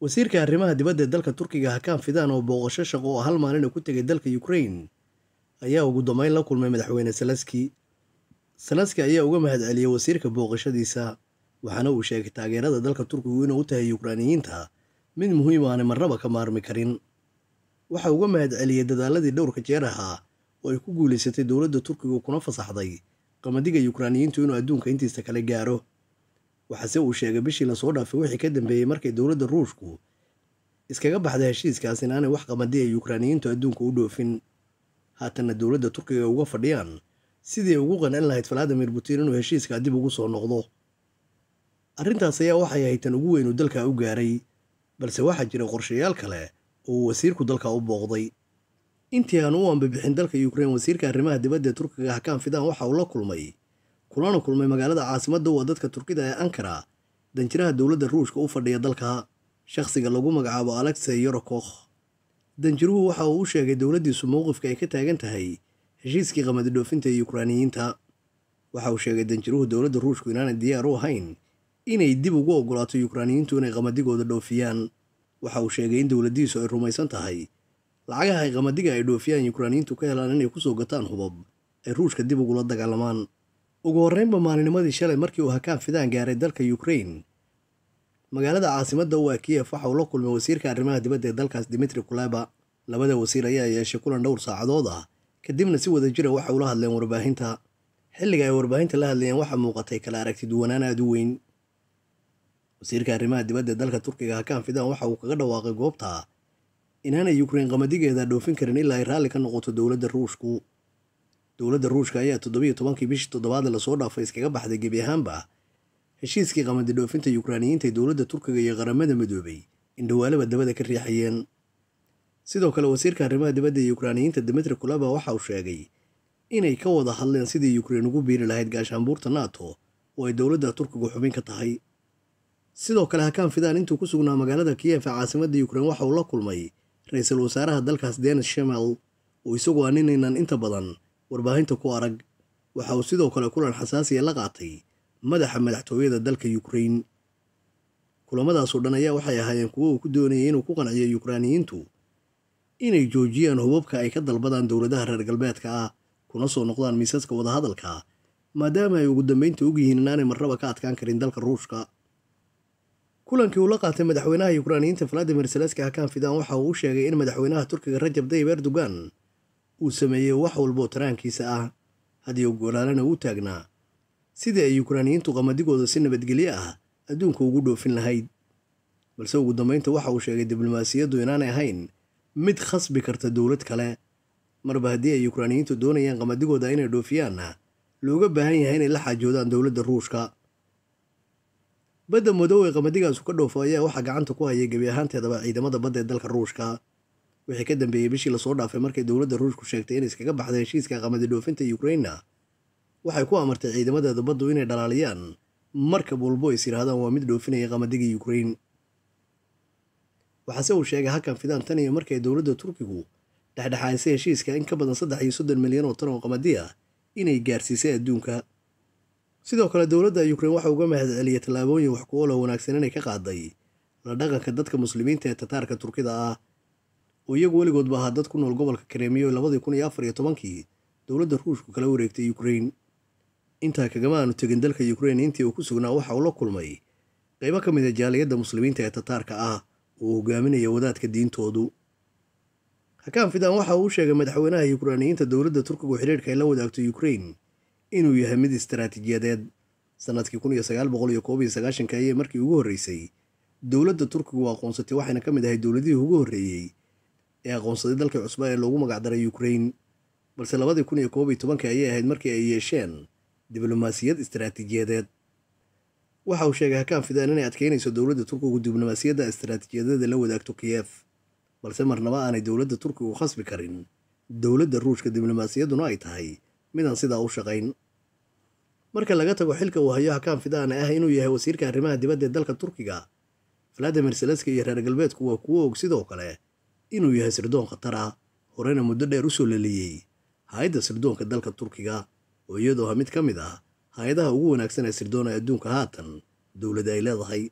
wasiirka arrimaha dibadda ee dalka turkiga hakaan fidaan oo booqasho shaqo oo hal maalin uu ku tegay dalka ukraine ayaa ugu dambeyn la kulmay madaxweyne salaski salaski ayaa uga mahadceliyay wasiirka booqashadiisa waxaana uu sheegay taageerada dalka turkigu inuu u tahay yukraaniyiinta mid muhiim aanay ah marnaba ka maarmi karin waxa uga mahadceliyey dadaaladii dhowrka jeer ahaa oo ay ku guulaysatay dowladda turkigu kuna fasaxday qamadiga yukraaniyiintu inuu adduunka intiisa kala gaaro waxaase uu sheegay bishii lasoo dhaafay wixii ka dambeeyey markay dowladda ruushku iskaga baxday heshiiskaasinaanay wax qabandii ay yukraaniyiintu adduunka u dhoofin haatanna dowladda turkiga uga fadhiyaan sidii ugu qancin lahayd valadimir putin inuu heshiiska dib ugu soo noqdo arrintaas ayaa waxay ahayd tan ugu weyn uu dalkaa u gaaray balse waxaa jira qorshayaal kale oo uu wasiirku dalka u booqday intii aan u anbibixin dalka yukrain wasiirka arrimaha dibadda ee turkiga ahkaan fidaan waxa uu la kulmay kulana kulmay magaalada caasimadda u ah dadka turkida ee ankara danjiraha dowladda ruushka u fadhiya dalka shakhsiga lagu magacaabo alexey yorokokh danjiruhu waxa uu u sheegay dowladdiisu mowqifka ay ka taagan tahay heshiiskii qamadi dhoofinta ee yukraaniyiinta waxa uu sheegay danjiruhu dowladda ruushku inaanay diyaar u ahayn inay dib ugu ogolaato yukraaniyiintu inay qamadigooda dhoofiyaan waxa uu sheegay in dowladdiisu ay rumaysan tahay lacagaha ay qamadiga ay dhoofiyaan yukraaniyiintu ka helaan inay ku soo gataan hubab ay ruushka dib ugula dagaalamaan ugu horeynba maalinimadii shalay markii uu hakaan fidaan gaaray dalka ukrain magaalada caasimadda u a kiyef waxa uu la kulmay wasiirka arrimaha dibadda ee dalkaas dimitri kuleba labada wasiir ayaa yeeshay kulan dhowr saacadood ah kadibna si wada jira waxa ula hadleen warbaahinta xilliga ay warbaahinta la hadlayeen waxaa muuqatay kala aragti duwanaan aada u weyn wasiirka arrimaha dibadda ee dalka turkiga hakaan fidaan waxa uu kaga dhawaaqay goobta inaanay yukrain qamadigeeda dhoofin karin ilaa ay raalli ka noqoto dowladda ruushku dowladda ruushka ayaa toddobiiyo tobankii bishii toddobaad lasoo dhaafay iskaga baxday gebi ahaanba heshiiskii qamadi dhoofinta yukraaniyiinta ee dowladda turkiga iyo qaramada midoobay in dhawaalaba dabada ka riixayeen sidoo kale wasiirka arrimaha dibadda ee yukraaniyiinta dimitri kulaba waxa uu sheegay inay ka wada hadleen sidii yukrein ugu biiri lahayd gaashaanbuurta nato oo ay dowladda turkigu xubin ka tahay sidoo kale hakaan fidaan intuu ku sugnaa magaalada kiyev ee caasimadda yukrain waxa uu la kulmay ra-iisul wasaaraha dalkaas denis shemel oo isagu aaninaynan inta badan warbaahinta ku arag waxa uu sidoo kale kulan xasaasiya la qaatay madaxa madaxtooyada dalka yukrain kulamadaasoo dhan ayaa waxay ahaayeen kuwo uu ku doonayay inuu ku qanciyo yukraaniyiintu inay joojiyaan hubabka ay ka dalbadaan dowladaha reer galbeedka ah kuna soo noqdaan miisaska wadahadalka maadaama ay ugu dambeynta ogyihiin inaanay marnaba ka adkaan karin dalka ruushka kulankii uu la qaatay madaxweynaha yukraaniyiinta valadimir seleski hakaan fidan waxa uu u sheegay in madaxweynaha turkiga rajab dayib erdogan uu sameeyey wax walboo taraankiisa ah hadiyo goolaalana uu taagnaa sidii ay yukraaniyiintu qamadigooda si nabadgelyo ah adduunka ugu dhoofin lahayd balse ugu dambaynta waxa uu sheegay diblomaasiyaddu inaanay ahayn mid khasbi karta dowlad kale marba haddii ay yukraaniyiintu doonayaan qamadigooda inay dhoofiyaanna looga baahan yahay inay la xaajoodaan dowladda ruushka badda madow ee qamadigaasu ka dhoofo ayaa waxaa gacanta ku hayay gebi ahaanteedaba ciidamada badda ee dalka ruushka wixii ka dambeeyey bishii lasoo dhaafay markay dowladda ruushku sheegtay inay iskaga baxday heshiiska qamadi dhoofinta yukraina waxay ku amartay ciidamadeedu baddu inay dhalaaliyaan markab walbo is yidhaahdaan waa mid dhoofinaya qamadigii yukrain waxaase uu sheegay hakan fidaan tan iyo markay dowladda turkigu dhexdhexaysay heshiiska in ka badan saddex iyo soddon milyan oo tan oo qamadi ah inay gaarsiisay adduunka sidoo kale dowladda yukrain waxa uga mahadceliyay tallaabooyin wax ku olow wanaagsan inay ka qaaday la dhaqanka dadka muslimiinta ee tataarka turkida ah oo iyagu weligoodba ahaa dad ku nool gobolka kremiya labadii kun iyo afar iyo tobankii dowladda ruushku kala wareegtay ukrain intaa kagama aanu tegin dalka ukrain intii uu ku sugnaa waxa uu la kulmay qaybo ka mid a ah jaaliyadda muslimiinta ee tataarka ah uu hogaaminaya wadaadka diintoodu hakaan fidan waxa uu u sheegay madaxweynaha yukrainiyiinta dowladda turkigu xidhiirka ay la wadaagto ukrain inuu yahay mid istaraatiijiyadeed sanadkii kun iyo sagaal boqol iyo koob iyo sagaashanka ayay markii ugu horreysay dowladda turkigu aqoonsatay waxayna ka mid ahay dowladihii ugu horreeyey ee aqoonsaday dalka cusbaan ee loogu magacdaray ukraine balse labadii kun iyo koob iyo tobankii ayay ahayd markii ay yeesheen diblomaasiyad istaraatiijiyadeed waxa uu sheegay hakaan fidaan inay adkeynayso dowladda turkigu diblomaasiyadda istaraatiijiyadada la wadaagto kiyef balse marnaba aanay dowladda turkigu khasbi karin dowladda ruushka diblomaasiyadduna ay tahay midaan sidaa u shaqayn marka laga tago xilka uu hayo hakaan fidaan ah inuu yahay wasiirka arrimaha dibadda ee dalka turkiga valadimir selski iyo reer galbeedku waa kuwo og sidoo kale inuu yahay sirdoon khatar ah horena muddo dheer u soo laleeyey hay-adda sirdoonka dalka turkiga oo iyadoo ah mid ka mid ah hay-adaha ugu wanaagsan ee sirdoon ee adduunka haatan dowladda ay leedahay